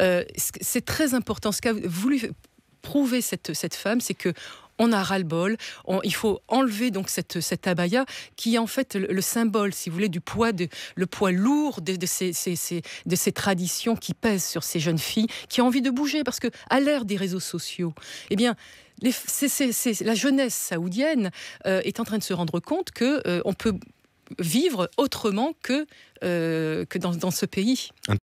Euh, c'est très important. Ce qu'a voulu prouver cette, cette femme, c'est que on a ras-le-bol. il faut enlever donc cette, abaya qui est en fait le, symbole, si vous voulez, du poids, de, le poids lourd de, de, ces, traditions qui pèsent sur ces jeunes filles qui ont envie de bouger parce que à l'ère des réseaux sociaux, eh bien, la jeunesse saoudienne euh, est en train de se rendre compte que euh, on peut vivre autrement que, que dans, dans ce pays.